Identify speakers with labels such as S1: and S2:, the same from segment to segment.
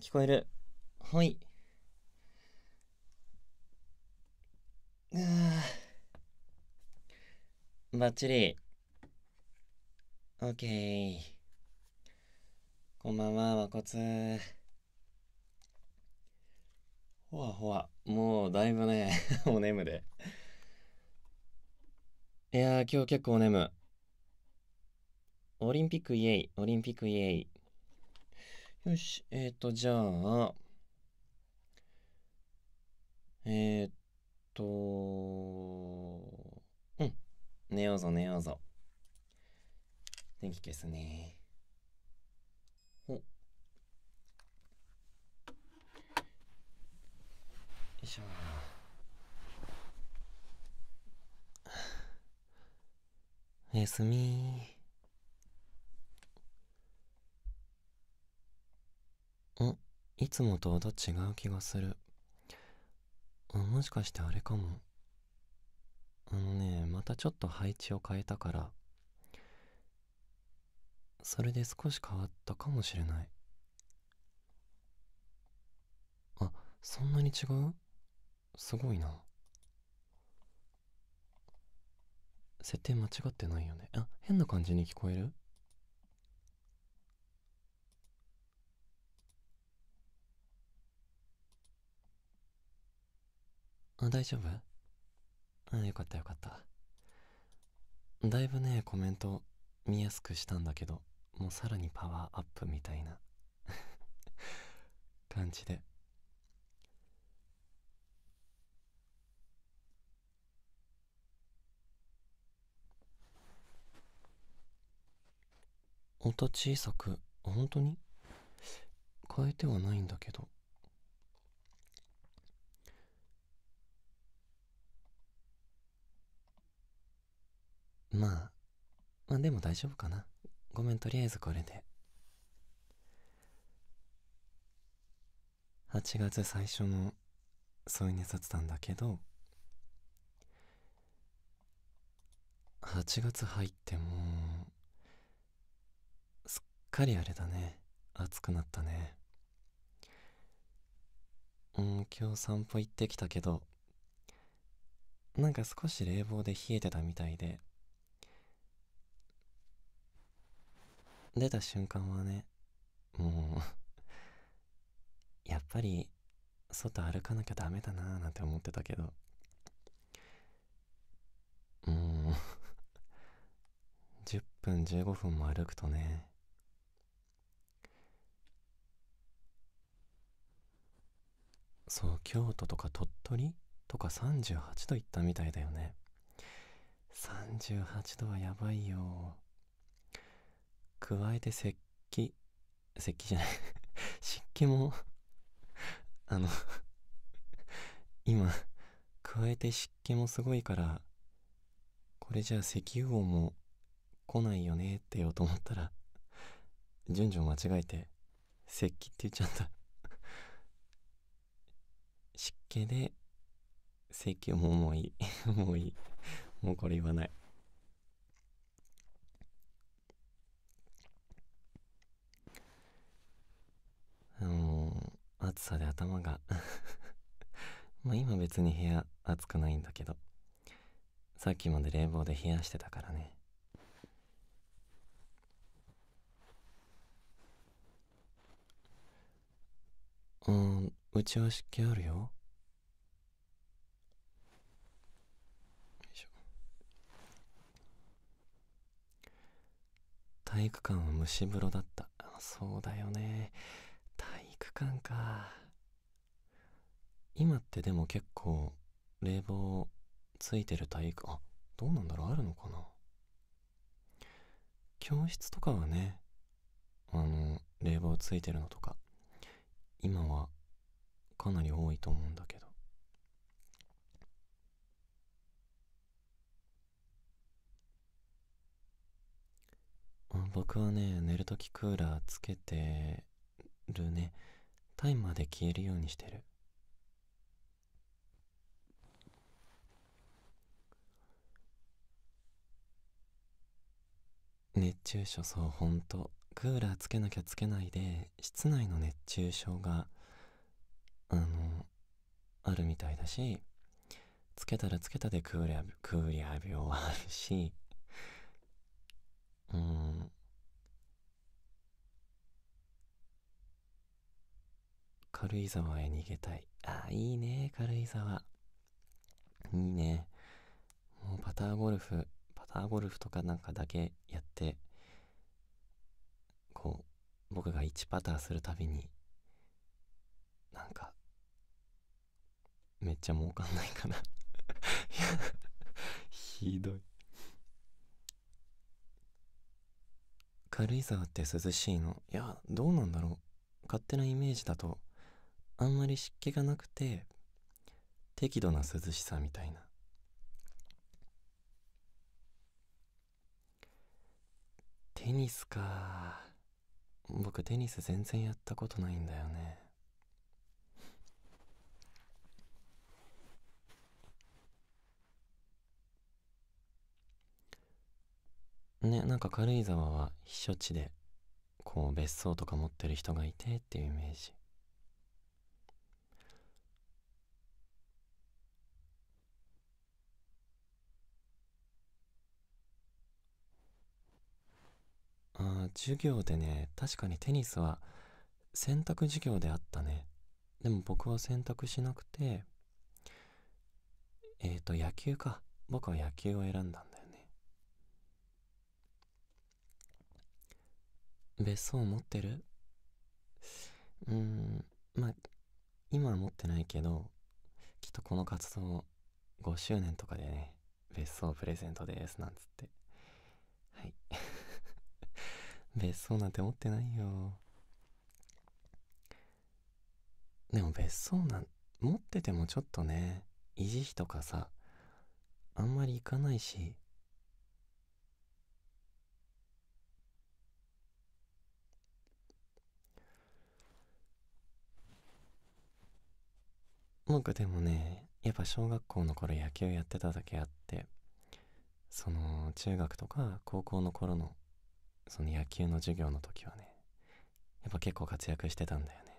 S1: 聞こえる。はい。ああ。バッチリ。オッケー。こんばんは、こつ。ほわほわ。もう、だいぶね、お眠で。いやー、今日結構お眠。オリンピックイエイ、オリンピックイエイ。よし、えっ、ー、と、じゃあ、えっ、ー、と、うん、寝ようぞ寝ようぞ。電気消すね。お。よいしょ。おやすみいつもとは違う気がするもしかしてあれかもあのねまたちょっと配置を変えたからそれで少し変わったかもしれないあそんなに違うすごいな設定間違ってないよねあ変な感じに聞こえるあ大丈夫あよかったよかっただいぶねコメント見やすくしたんだけどもうさらにパワーアップみたいな 感じで音小さく本当に変えてはないんだけどまあ、まあでも大丈夫かな。ごめん、とりあえずこれで。8月最初の添い寝たんだけど、8月入ってもう、すっかりあれだね。暑くなったね。うん、今日散歩行ってきたけど、なんか少し冷房で冷えてたみたいで、出た瞬間はねもう やっぱり外歩かなきゃダメだなーなんて思ってたけどうん10 分15分も歩くとねそう京都とか鳥取とか38度いったみたいだよね38度はやばいよ加えて石器石器じゃない 湿気もあの今加えて湿気もすごいからこれじゃあ石油王も来ないよねって言おうと思ったら順序間違えて石器って言っちゃった 湿気で石油ももういい もういいもうこれ言わない暑さで頭がまあ 今別に部屋暑くないんだけどさっきまで冷房で冷やしてたからねうんうちは湿気あるよ体育館は蒸し風呂だったそうだよね区か今ってでも結構冷房ついてる体育あどうなんだろうあるのかな教室とかはねあの冷房ついてるのとか今はかなり多いと思うんだけど僕はね寝るときクーラーつけてるねタイマーで消えるようにしてる熱中症そうほんとクーラーつけなきゃつけないで室内の熱中症があのあるみたいだしつけたらつけたでクーラークーラー病はあるしうん軽井沢へ逃げたい。あ、いいね、軽井沢。いいね。もうパターゴルフ、パターゴルフとかなんかだけやって、こう、僕が1パターするたびに、なんか、めっちゃ儲かんないかな ひどい。軽井沢って涼しいのいや、どうなんだろう。勝手なイメージだと、あんまり湿気がなくて適度な涼しさみたいなテニスか僕テニス全然やったことないんだよねねなんか軽井沢は避暑地でこう別荘とか持ってる人がいてっていうイメージ授業でね、確かにテニスは選択授業であったね。でも僕は選択しなくて、えっ、ー、と、野球か。僕は野球を選んだんだよね。別荘持ってるうーん、まあ、今は持ってないけど、きっとこの活動5周年とかでね、別荘プレゼントです、なんつって。はい。別荘なんて持ってないよでも別荘なん持っててもちょっとね維持費とかさあんまり行かないし僕でもねやっぱ小学校の頃野球やってただけあってその中学とか高校の頃のその野球の授業の時はねやっぱ結構活躍してたんだよね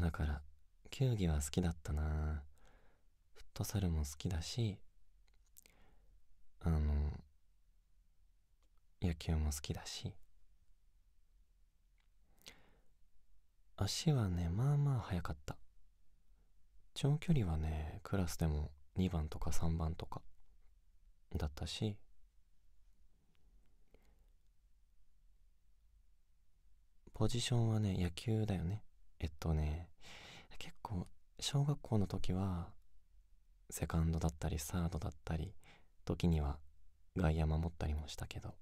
S1: だから球技は好きだったなフットサルも好きだしあの野球も好きだし足はね、まあまあ速かった。長距離はね、クラスでも2番とか3番とかだったし、ポジションはね、野球だよね。えっとね、結構、小学校の時は、セカンドだったり、サードだったり、時には外野守ったりもしたけど、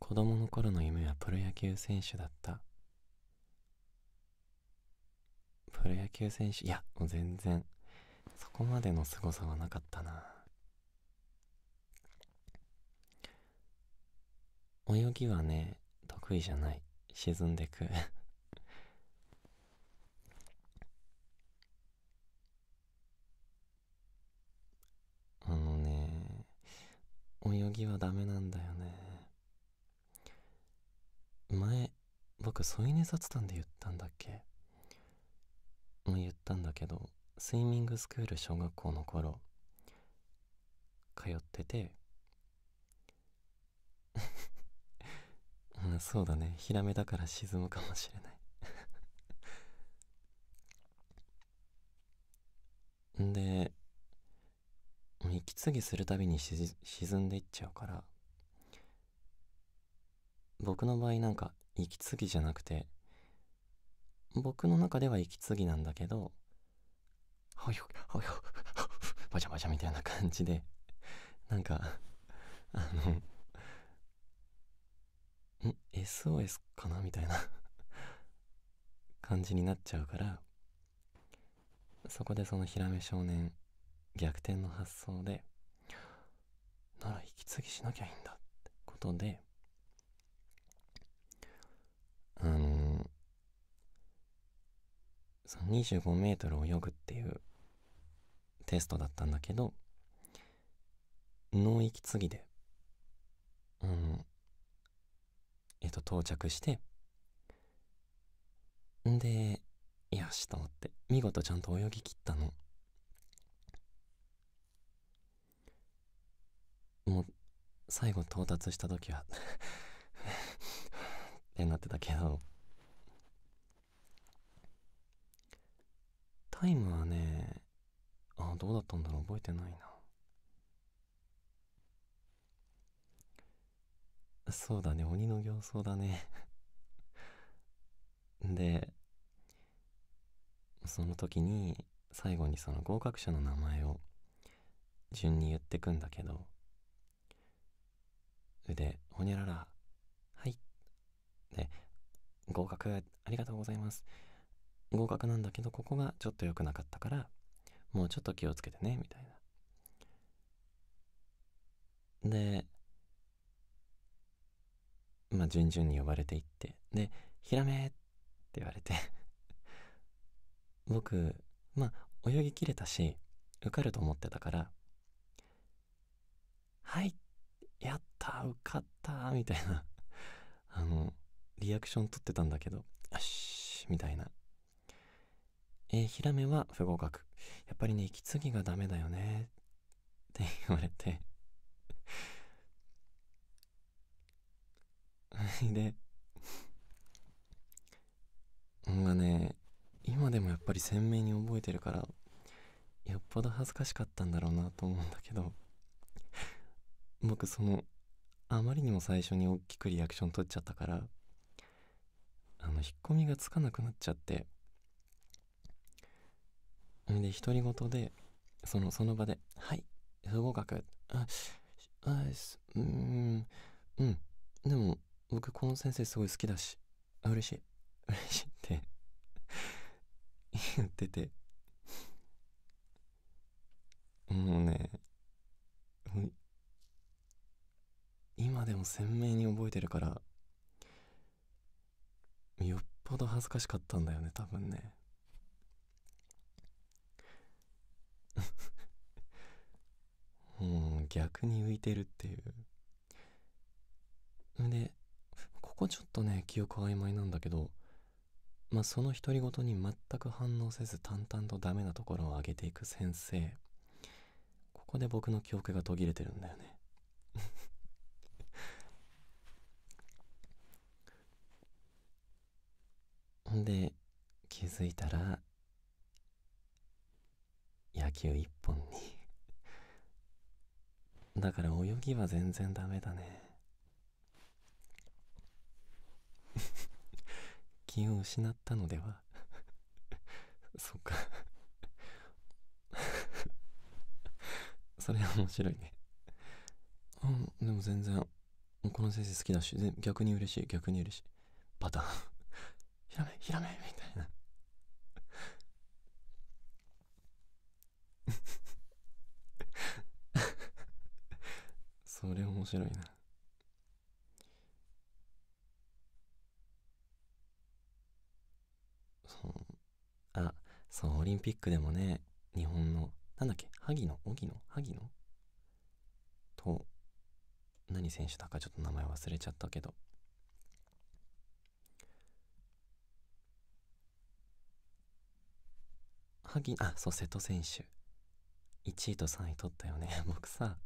S1: 子供の頃の夢はプロ野球選手だったプロ野球選手いやもう全然そこまでの凄さはなかったな泳ぎはね得意じゃない沈んでく あのね泳ぎはダメなんだよね前僕添い寝雑談で言ったんだっけもう言ったんだけどスイミングスクール小学校の頃通ってて そうだねヒラメだから沈むかもしれない で息継ぎするたびに沈んでいっちゃうから僕の場合なんか息継ぎじゃなくて僕の中では息継ぎなんだけどはよはよバチャバチャみたいな感じでなんかあのん SOS かなみたいな感じになっちゃうからそこでそのヒラメ少年逆転の発想でなら息継ぎしなきゃいいんだってことでその25メートル泳ぐっていうテストだったんだけど脳息継ぎでうんえっと到着してんでよしと思って見事ちゃんと泳ぎきったのもう最後到達した時は ってなってたけどタイムはねあどうだったんだろう覚えてないなそうだね鬼の形相だね でその時に最後にその合格者の名前を順に言ってくんだけど腕ほにゃららはい」で「合格ありがとうございます」合格なんだけどここがちょっと良くなかったからもうちょっと気をつけてねみたいなでまあ順々に呼ばれていってで「ヒラメ!」って言われて僕まあ泳ぎきれたし受かると思ってたから「はいやった受かった」みたいなあのリアクション取ってたんだけど「よし!」みたいなえー、ヒラメは不合格。やっぱりね、息継ぎがダメだよね。って言われて で、んがね、今でもやっぱり鮮明に覚えてるから、よっぽど恥ずかしかったんだろうなと思うんだけど、僕その、あまりにも最初に大きくリアクション取っちゃったから、あの、引っ込みがつかなくなっちゃって、で独り言でそのその場で「はい不合格」ああすうんうんでも僕この先生すごい好きだし嬉しい嬉しいって 言っててもうね今でも鮮明に覚えてるからよっぽど恥ずかしかったんだよね多分ね うん逆に浮いてるっていうんでここちょっとね記憶曖昧なんだけどまあその独り言に全く反応せず淡々とダメなところを上げていく先生ここで僕の記憶が途切れてるんだよね で気づいたら打球一本にだから泳ぎは全然ダメだね 気を失ったのでは そっか それは面白いねうんでも全然この先生好きだし逆に嬉しい逆に嬉しいパターンひらめひらめみたいなそれ面白いなそうあそうオリンピックでもね日本のなんだっけ萩野荻野萩野と何選手だかちょっと名前忘れちゃったけど萩あそう瀬戸選手1位と3位取ったよね 僕さ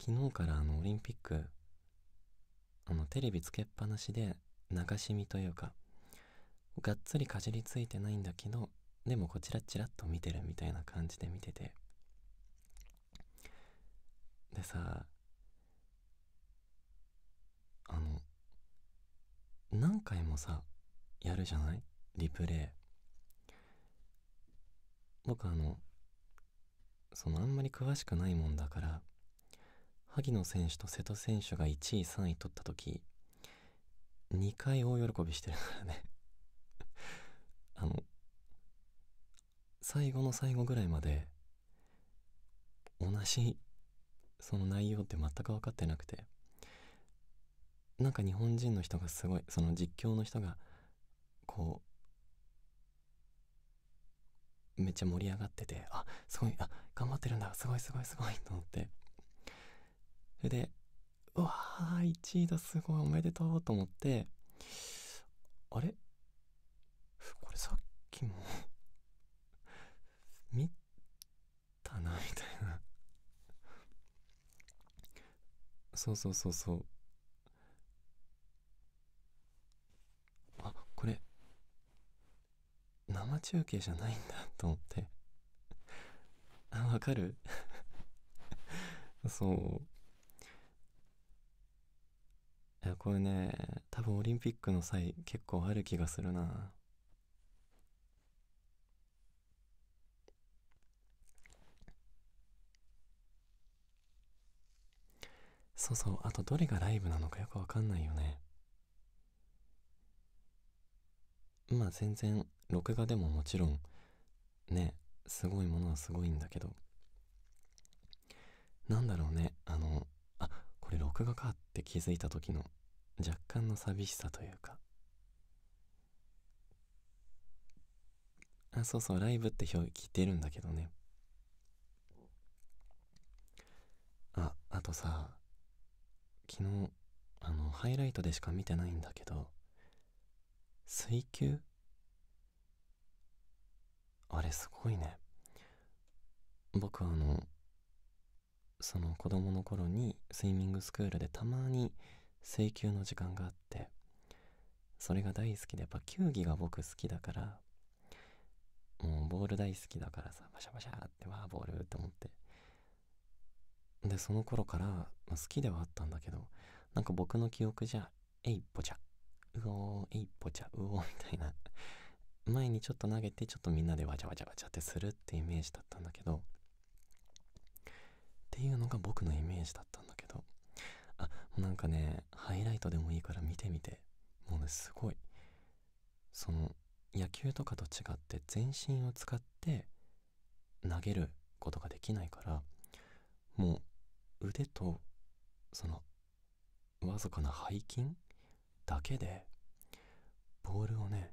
S1: 昨日からあのオリンピックあのテレビつけっぱなしで流し見というかがっつりかじりついてないんだけどでもこちらちらっと見てるみたいな感じで見ててでさあの何回もさやるじゃないリプレイ僕あのそのあんまり詳しくないもんだから萩野選手と瀬戸選手が1位3位取った時2回大喜びしてるからね あの最後の最後ぐらいまで同じその内容って全く分かってなくてなんか日本人の人がすごいその実況の人がこうめっちゃ盛り上がっててあすごいあ頑張ってるんだすごいすごいすごいと思ってそれで、うわー、1位だ、すごい、おめでとうと思って、あれこれさっきも 見たな、みたいなそうそうそうそう。あ、これ、生中継じゃないんだと思って あ、わかる そう。やこれね多分オリンピックの際結構ある気がするなそうそうあとどれがライブなのかよくわかんないよねまあ全然録画でももちろんねすごいものはすごいんだけどなんだろうねあのあこれ録画かっって気づいた時の若干の寂しさというかあそうそうライブって表記出るんだけどねああとさ昨日あのハイライトでしか見てないんだけど水球あれすごいね僕あのその子供の頃にスイミングスクールでたまに請求の時間があってそれが大好きでやっぱ球技が僕好きだからもうボール大好きだからさバシャバシャってわあボールって思ってでその頃から、まあ、好きではあったんだけどなんか僕の記憶じゃえいっぽちゃうおーえいっぽちゃうおーみたいな前にちょっと投げてちょっとみんなでわちゃわちゃわちゃってするってイメージだったんだけどっていうのが僕のイメージだったんだけどあなんかねハイライトでもいいから見てみてもうねすごいその野球とかと違って全身を使って投げることができないからもう腕とそのわずかな背筋だけでボールをね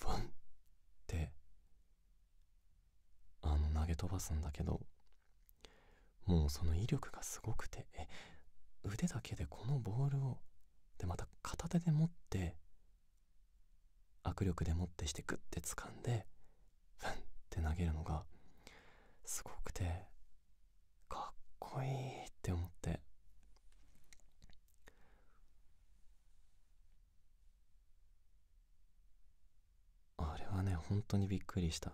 S1: フンってあの投げ飛ばすんだけどもうその威力がすごくて腕だけでこのボールをでまた片手で持って握力で持ってしてグッて掴んでフンって投げるのがすごくてかっこいいって思ってあれはね本当にびっくりした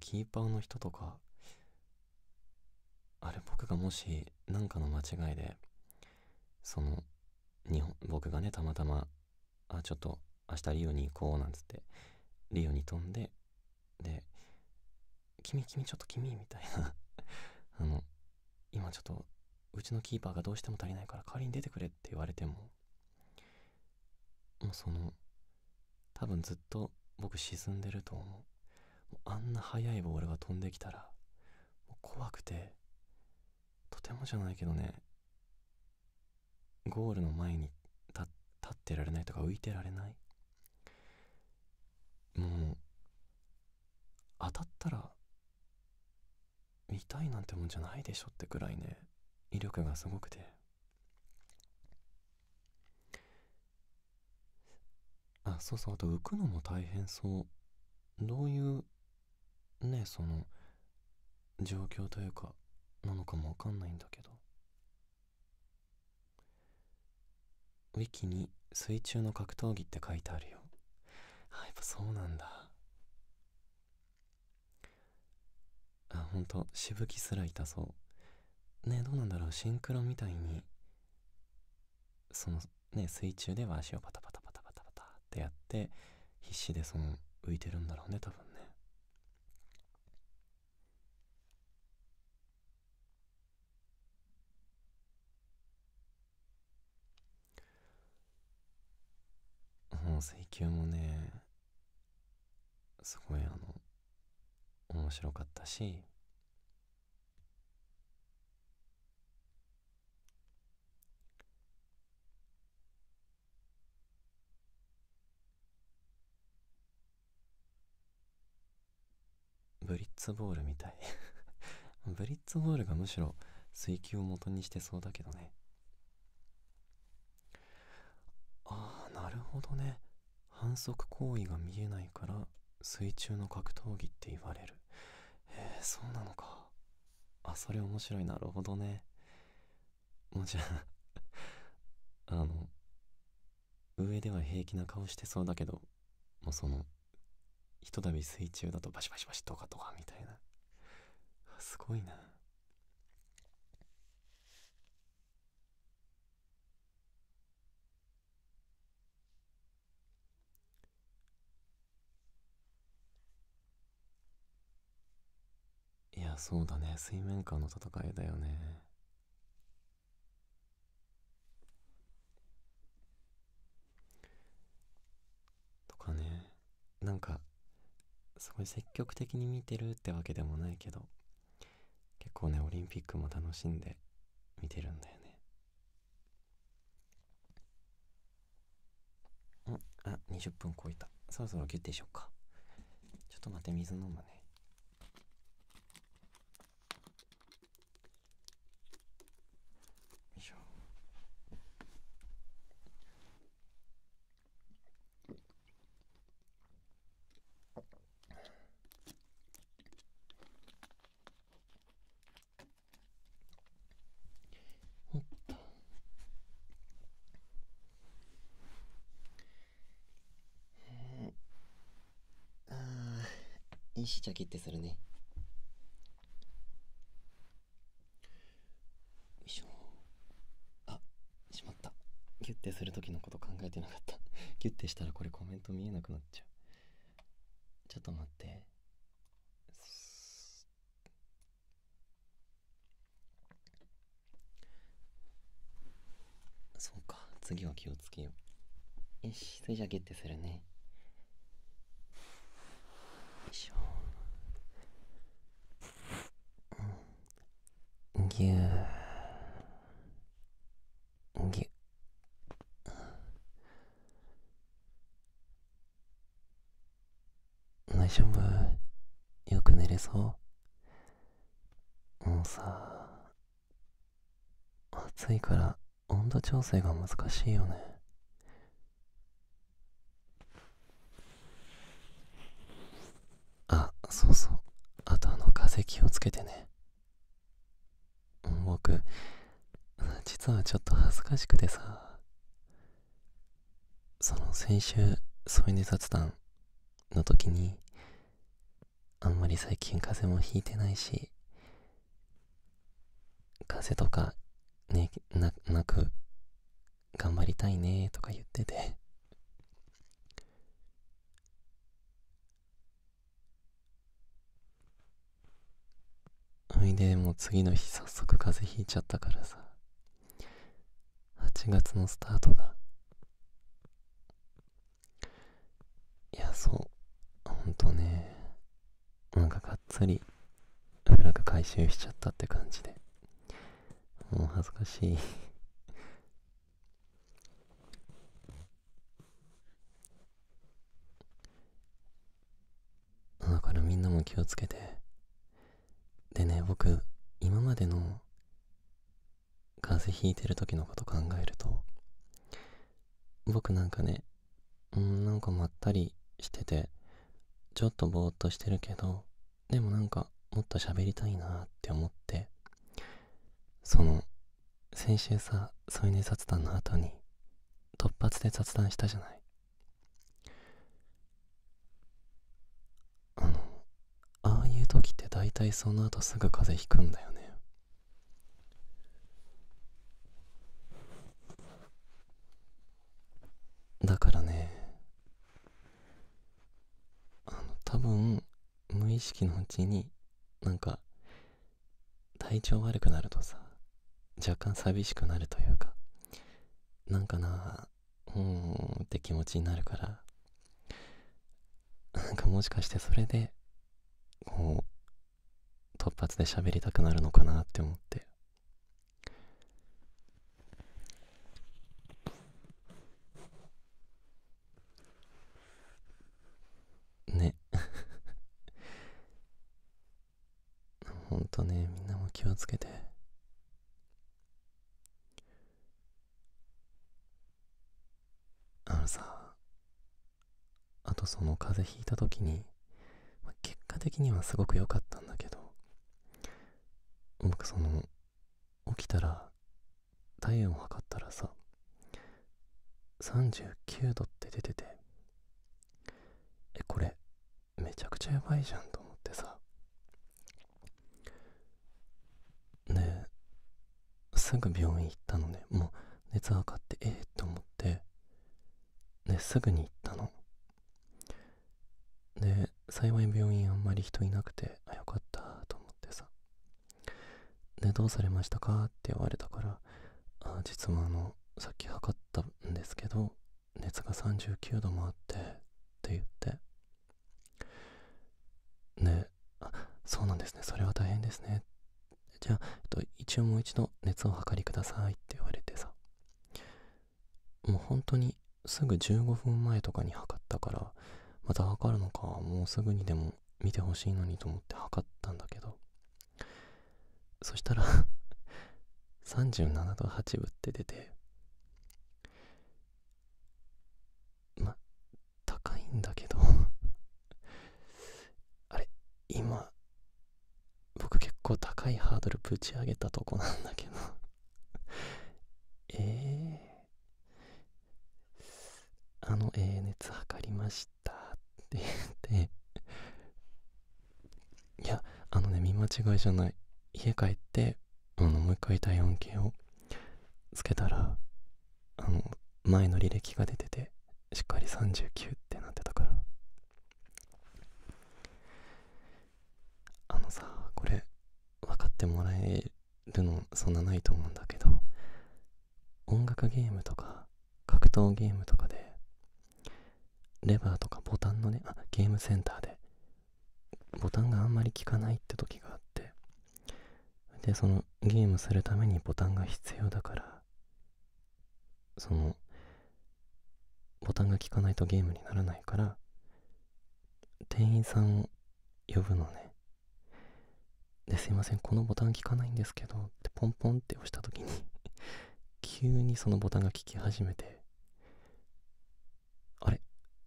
S1: キーパーの人とか、あれ僕がもし何かの間違いで、その、日本、僕がね、たまたま、あ、ちょっと明日リオに行こうなんつって、リオに飛んで、で、君、君、ちょっと君、みたいな あの、今ちょっと、うちのキーパーがどうしても足りないから代わりに出てくれって言われても、もうその、多分ずっと僕沈んでると思う。あんな速いボールが飛んできたら怖くてとてもじゃないけどねゴールの前に立ってられないとか浮いてられないもう当たったら痛いなんてもんじゃないでしょってくらいね威力がすごくてあそうそうあと浮くのも大変そうどういうねその状況というかなのかもわかんないんだけどウィキに水中の格闘技って書いてあるよあやっぱそうなんだあほんとしぶきすら痛そうねどうなんだろうシンクロみたいにそのね水中では足をパタパタパタパタパタってやって必死でその浮いてるんだろうね多分ねの請求もねすごいあの面白かったしブリッツボールみたい ブリッツボールがむしろ水球を元にしてそうだけどねああなるほどね反則行為が見えないから水中の格闘技って言われるへえそうなのかあそれ面白いなるほどねもうじゃあ あの上では平気な顔してそうだけどもうそのひとたび水中だとバシバシバシとかとかみたいなすごいなそうだね水面下の戦いだよねとかねなんかすごい積極的に見てるってわけでもないけど結構ねオリンピックも楽しんで見てるんだよねあ20分超えたそろそろギュッてしよっかちょっと待って水飲むねにしちゃきってするねよいしょあしまったギュッてする時のこと考えてなかったギュッてしたらこれコメント見えなくなっちゃうちょっと待ってそうか次は気をつけようよしそれじゃあギッてするねよいしょぎゅうぎゅ大丈夫よく寝れそうもうさ暑いから温度調整が難しいよねあそうそうあとあの風気をつけてね実はちょっと恥ずかしくてさその先週添い寝雑談の時にあんまり最近風邪もひいてないし風邪とかねななく頑張りたいねとか言っててほいでもう次の日早速風邪ひいちゃったからさ8月のスタートがいやそうほんとねなんかがっつりフラグ回収しちゃったって感じでもう恥ずかしい だからみんなも気をつけて僕今までの風邪ひいてる時のこと考えると僕なんかねうんなんかまったりしててちょっとぼーっとしてるけどでもなんかもっと喋りたいなって思ってその先週さ添い寝雑談の後に突発で雑談したじゃない大体その後すぐ風邪ひくんだよねだからねあの多分無意識のうちになんか体調悪くなるとさ若干寂しくなるというかなんかなうーんって気持ちになるからなんかもしかしてそれでこう突発で喋りたくなるのかなって思ってねほんとねみんなも気をつけてあのさあとその風邪ひいた時に結果的にはすごく良かったんだけどなんかその起きたら体温を測ったらさ39度って出ててえこれめちゃくちゃやばいじゃんと思ってさねすぐ病院行ったのねもう熱測ってええー、と思ってねすぐに行ったので幸い病院あんまり人いなくてで、どうされましたかって言われたから、あ実はあの、さっき測ったんですけど、熱が39度もあって、って言って。ね、あ、そうなんですね。それは大変ですね。じゃあ、えっと、一応もう一度熱を測りくださいって言われてさ。もう本当にすぐ15分前とかに測ったから、また測るのか、もうすぐにでも見てほしいのにと思って測ったんだけど、そしたら37度8分って出てま高いんだけどあれ今僕結構高いハードルぶち上げたとこなんだけどええあのええー、熱測りましたって言っていやあのね見間違いじゃない家帰ってあのもう一回体温計をつけたらあの前の履歴が出ててしっかり39ってなってたからあのさこれ分かってもらえるのそんなないと思うんだけど音楽ゲームとか格闘ゲームとかでレバーとかボタンのねあゲームセンターでボタンがあんまり効かないって時がでそのゲームするためにボタンが必要だからそのボタンが効かないとゲームにならないから店員さんを呼ぶのねですいませんこのボタン効かないんですけどってポンポンって押した時に 急にそのボタンが効き始めてあれ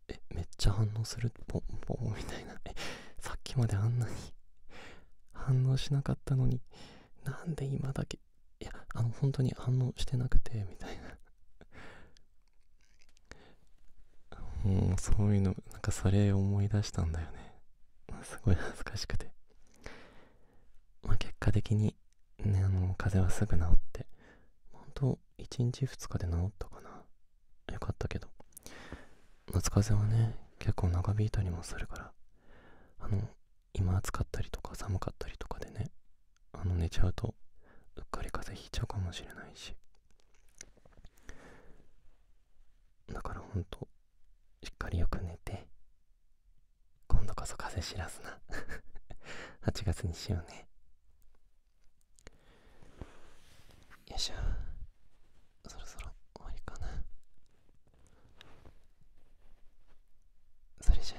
S1: えめっちゃ反応するポンポンみたいなさっきまであんなに 反応しなかったのになんで今だけいやあの本当に反応してなくてみたいなもうそういうのなんかそれ思い出したんだよねすごい恥ずかしくてまあ結果的にねあの風邪はすぐ治って本当1日2日で治ったかなよかったけど夏風邪はね結構長引いたりもするからあの今暑かったりとか寒かったりとかでねあの寝ちゃうとうっかり風邪ひいちゃうかもしれないしだからほんとしっかりよく寝て今度こそ風邪知らずな8月 にしようねよいしょそろそろ終わりかなそれじゃ